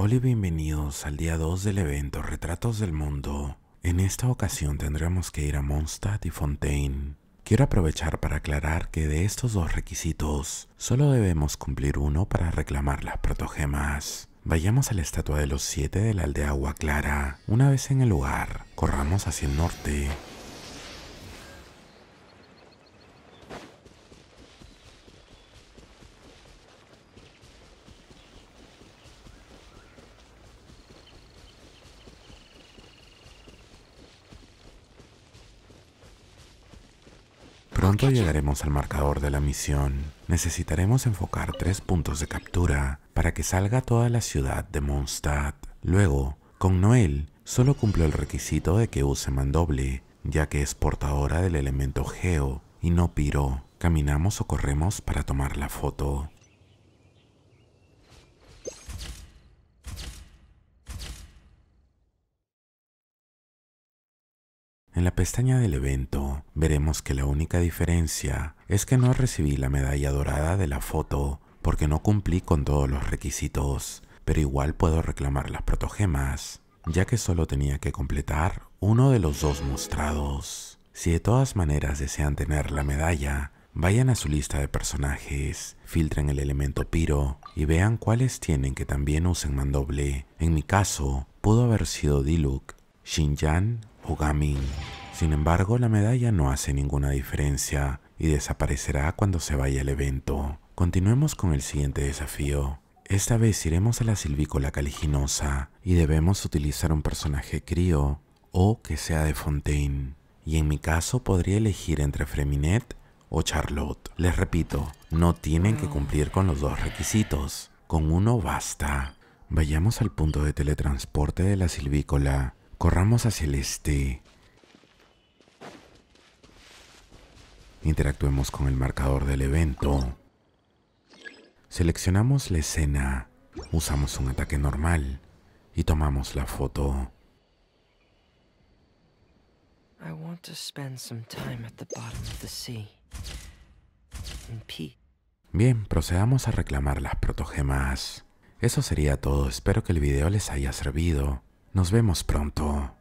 Hola y bienvenidos al día 2 del evento Retratos del Mundo. En esta ocasión tendremos que ir a Mondstadt y Fontaine. Quiero aprovechar para aclarar que de estos dos requisitos, solo debemos cumplir uno para reclamar las protogemas. Vayamos a la estatua de los siete de la aldea Agua Clara. Una vez en el lugar, corramos hacia el norte Pronto llegaremos al marcador de la misión. Necesitaremos enfocar tres puntos de captura para que salga toda la ciudad de Mondstadt. Luego, con Noel, solo cumplió el requisito de que use mandoble, ya que es portadora del elemento geo y no piro. Caminamos o corremos para tomar la foto. En la pestaña del evento veremos que la única diferencia es que no recibí la medalla dorada de la foto porque no cumplí con todos los requisitos, pero igual puedo reclamar las protogemas, ya que solo tenía que completar uno de los dos mostrados. Si de todas maneras desean tener la medalla, vayan a su lista de personajes, filtren el elemento piro y vean cuáles tienen que también usen mandoble. En mi caso, pudo haber sido Diluc, Xinjiang o Gamin. Sin embargo, la medalla no hace ninguna diferencia y desaparecerá cuando se vaya el evento. Continuemos con el siguiente desafío. Esta vez iremos a la silvícola caliginosa y debemos utilizar un personaje crío o que sea de Fontaine. Y en mi caso podría elegir entre Freminet o Charlotte. Les repito, no tienen que cumplir con los dos requisitos. Con uno basta. Vayamos al punto de teletransporte de la silvícola Corramos hacia el este. Interactuemos con el marcador del evento. Seleccionamos la escena, usamos un ataque normal y tomamos la foto. Bien, procedamos a reclamar las protogemas. Eso sería todo, espero que el video les haya servido. Nos vemos pronto.